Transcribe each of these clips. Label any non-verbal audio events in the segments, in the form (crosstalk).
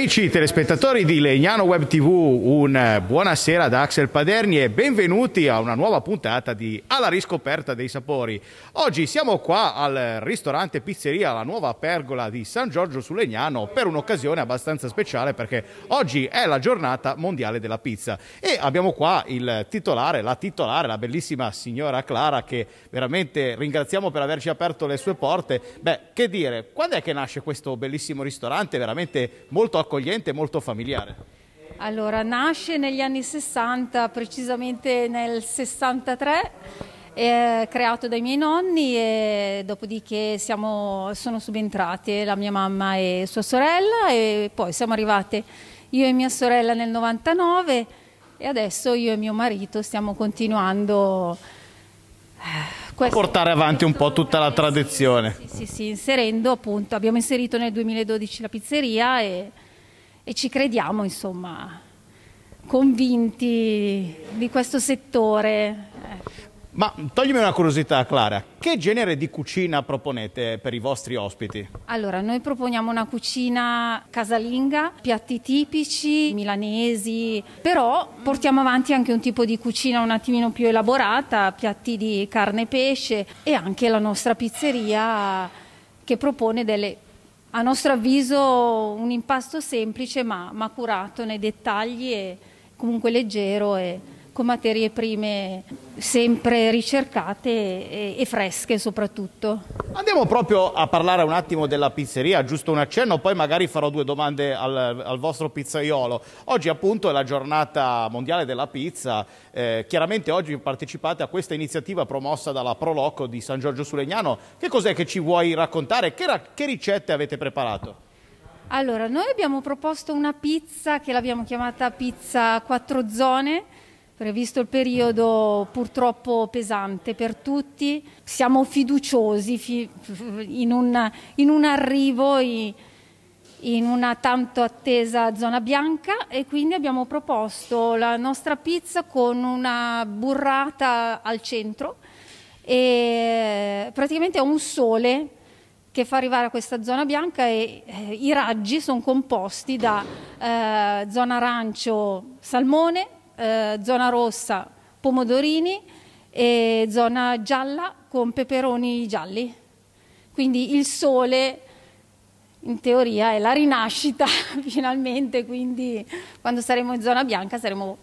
Amici telespettatori di Legnano Web TV, un eh, buonasera da Axel Paderni e benvenuti a una nuova puntata di Alla riscoperta dei sapori. Oggi siamo qua al ristorante Pizzeria La Nuova Pergola di San Giorgio su Legnano per un'occasione abbastanza speciale perché oggi è la giornata mondiale della pizza e abbiamo qua il titolare, la titolare, la bellissima signora Clara che veramente ringraziamo per averci aperto le sue porte. Beh, che dire, quando è che nasce questo bellissimo ristorante veramente molto accogliente? accogliente e molto familiare. Allora, nasce negli anni 60, precisamente nel 63, eh, creato dai miei nonni e dopodiché siamo, sono subentrate la mia mamma e sua sorella e poi siamo arrivate io e mia sorella nel 99 e adesso io e mio marito stiamo continuando eh, portare avanti un po' tutta la tradizione. Sì, sì, sì, sì, inserendo appunto, abbiamo inserito nel 2012 la pizzeria e e ci crediamo insomma convinti di questo settore. Ma toglimi una curiosità Clara, che genere di cucina proponete per i vostri ospiti? Allora, noi proponiamo una cucina casalinga, piatti tipici, milanesi, però portiamo avanti anche un tipo di cucina un attimino più elaborata, piatti di carne e pesce e anche la nostra pizzeria che propone delle a nostro avviso un impasto semplice ma, ma curato nei dettagli e comunque leggero e, con materie prime sempre ricercate e, e, fresche soprattutto. Andiamo proprio a parlare un attimo della pizzeria, giusto un accenno, poi magari farò due domande al, al vostro pizzaiolo. Oggi appunto è la giornata mondiale della pizza, eh, chiaramente oggi partecipate a questa iniziativa promossa dalla Proloco di San Giorgio Sulegnano. Che cos'è che ci vuoi raccontare? Che, ra che ricette avete preparato? Allora, noi abbiamo proposto una pizza che l'abbiamo chiamata pizza quattro zone, previsto il periodo purtroppo pesante per tutti. Siamo fiduciosi in un, in un arrivo in una tanto attesa zona bianca e quindi abbiamo proposto la nostra pizza con una burrata al centro e praticamente è un sole che fa arrivare a questa zona bianca e eh, i raggi sono composti da eh, zona arancio salmone, eh, zona rossa pomodorini e zona gialla con peperoni gialli. Quindi il sole in teoria è la rinascita (laughs) finalmente, quindi quando saremo in zona bianca saremo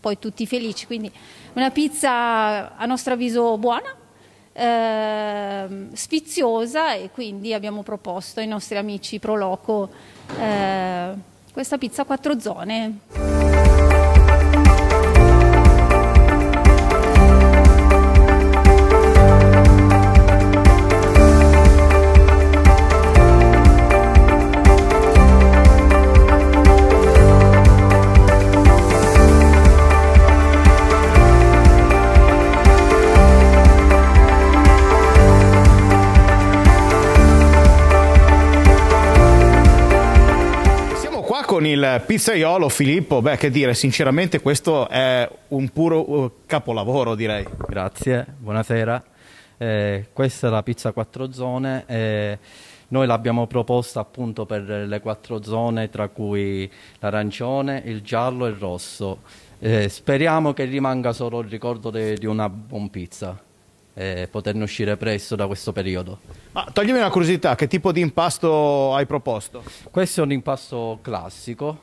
poi tutti felici. Quindi una pizza a nostro avviso buona, eh, sfiziosa e quindi abbiamo proposto ai nostri amici Proloco eh, questa pizza a quattro zone. con il pizzaiolo Filippo, beh che dire, sinceramente questo è un puro uh, capolavoro direi. Grazie, buonasera. Eh, questa è la pizza quattro zone. Eh, noi l'abbiamo proposta appunto per le quattro zone, tra cui l'arancione, il giallo e il rosso. Eh, speriamo che rimanga solo il ricordo di una buona pizza eh, poterne uscire presto da questo periodo. Ma toglimi una curiosità, che tipo di impasto hai proposto? Questo è un impasto classico,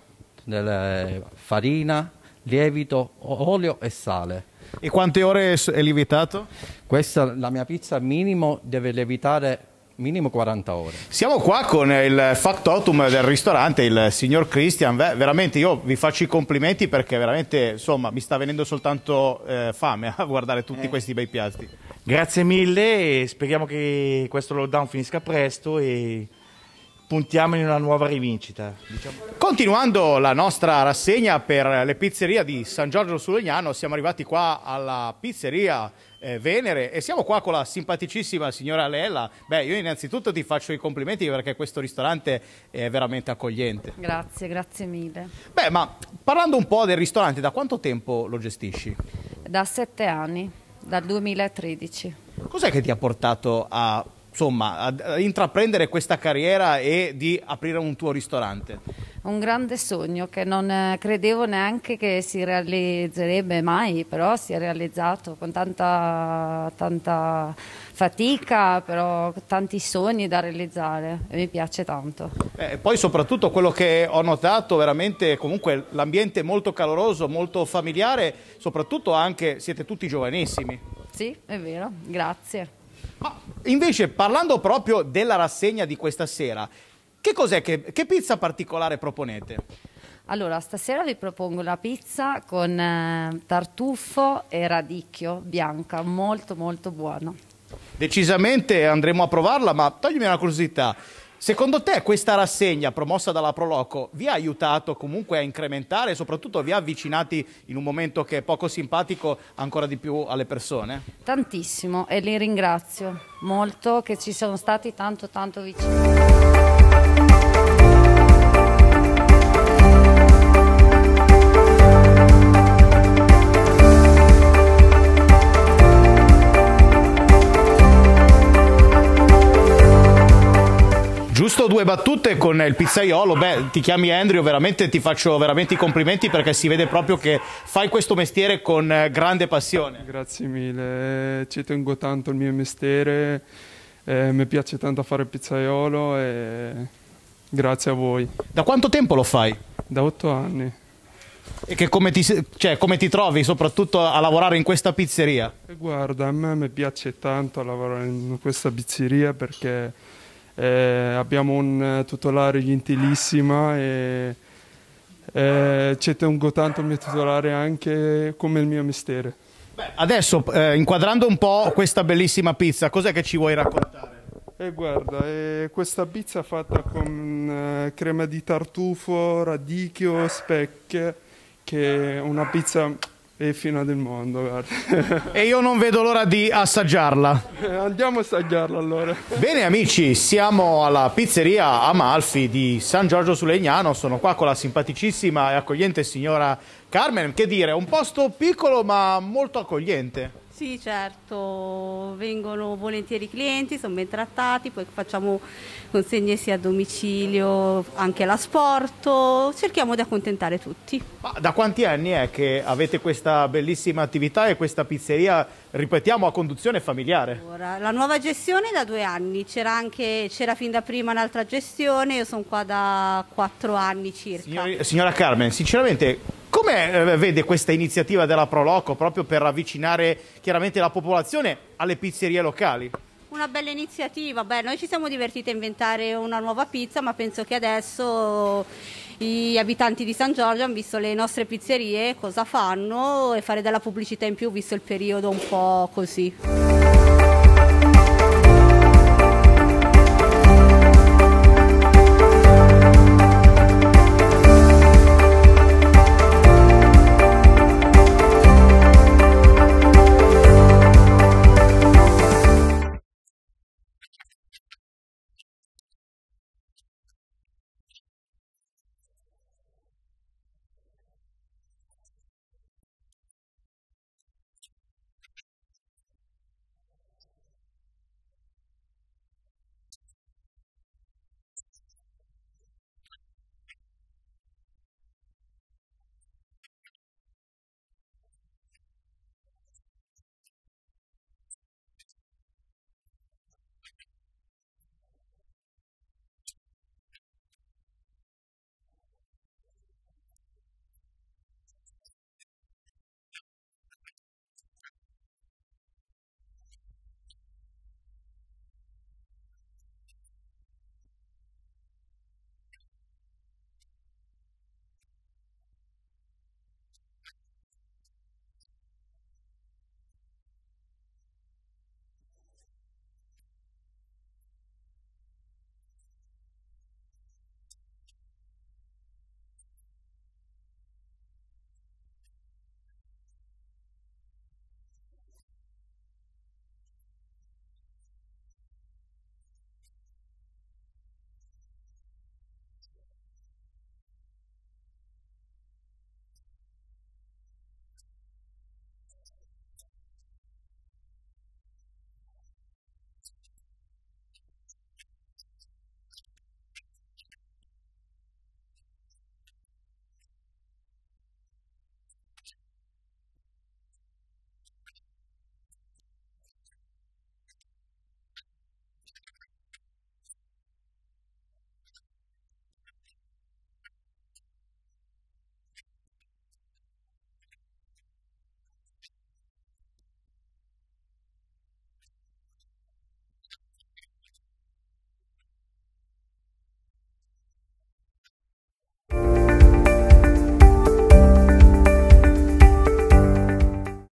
eh, farina, lievito, olio e sale. E quante ore è lievitato? Questa, la mia pizza minimo deve lievitare minimo 40 ore. Siamo qua con il factotum del ristorante, il signor Christian. veramente io vi faccio i complimenti perché veramente insomma mi sta venendo soltanto eh, fame a guardare tutti eh. questi bei piatti. Grazie mille e speriamo che questo lockdown finisca presto e puntiamo in una nuova rivincita. Diciamo. Continuando la nostra rassegna per le pizzerie di San Giorgio Sulegnano, siamo arrivati qua alla pizzeria eh, Venere e siamo qua con la simpaticissima signora Lella. Beh, io innanzitutto ti faccio i complimenti perché questo ristorante è veramente accogliente. Grazie, grazie mille. Beh, ma parlando un po' del ristorante, da quanto tempo lo gestisci? Da sette anni dal 2013. Cos'è che ti ha portato a insomma, a, eh, intraprendere questa carriera e di aprire un tuo ristorante? Un grande sogno che non eh, credevo neanche che si realizzerebbe mai, però si è realizzato con tanta, tanta fatica, però tanti sogni da realizzare e mi piace tanto. Eh, e poi soprattutto quello che ho notato veramente comunque l'ambiente molto caloroso, molto familiare, soprattutto anche siete tutti giovanissimi. Sì, è vero, grazie. Ma invece parlando proprio della rassegna di questa sera, che cos'è che, che pizza particolare proponete? Allora, stasera vi propongo la pizza con eh, tartufo e radicchio bianca, molto molto buono. Decisamente andremo a provarla, ma toglimi una curiosità. Secondo te questa rassegna promossa dalla Proloco vi ha aiutato comunque a incrementare e soprattutto vi ha avvicinati in un momento che è poco simpatico ancora di più alle persone? Tantissimo e li ringrazio molto che ci sono stati tanto tanto vicini. fatto due battute con il pizzaiolo. Beh, ti chiami Andrew, veramente ti faccio veramente i complimenti perché si vede proprio che fai questo mestiere con eh, grande passione. Grazie mille, eh, ci tengo tanto il mio mestiere, eh, mi piace tanto fare il pizzaiolo e grazie a voi. Da quanto tempo lo fai? Da otto anni. E come ti, cioè, come ti, trovi soprattutto a lavorare in questa pizzeria? Guarda, a me piace tanto lavorare in questa pizzeria perché eh, abbiamo un eh, tutelare gentilissima e eh, ci tengo tanto il mio tutelare anche come il mio mestiere. Beh, adesso eh, inquadrando un po' questa bellissima pizza, cos'è che ci vuoi raccontare? E eh, guarda, è eh, questa pizza fatta con crema di tartufo, radicchio, specchie, che è una pizza e fino del mondo, guarda. (laughs) E io non vedo l'ora di assaggiarla. Eh, andiamo a assaggiarla allora. Bene amici, siamo alla pizzeria Amalfi di San Giorgio su Legnano, sono qua con la simpaticissima e accogliente signora Carmen, che dire, un posto piccolo ma molto accogliente. Sì, certo, vengono volentieri i clienti, sono ben trattati, poi facciamo consegne sia a domicilio, anche all'asporto, cerchiamo di accontentare tutti. Ma da quanti anni è che avete questa bellissima attività e questa pizzeria, ripetiamo, a conduzione familiare? Ora, la nuova gestione è da due anni, c'era, anche, c'era fin da prima un'altra gestione, io sono qua da quattro anni circa. Signori, signora Carmen, sinceramente come eh, vede questa iniziativa della Proloco proprio per avvicinare chiaramente la popolazione alle pizzerie locali? Una bella iniziativa, Beh, noi ci siamo divertiti a inventare una nuova pizza, ma penso che adesso gli abitanti di San Giorgio hanno visto le nostre pizzerie, cosa fanno e fare della pubblicità in più visto il periodo un po' così.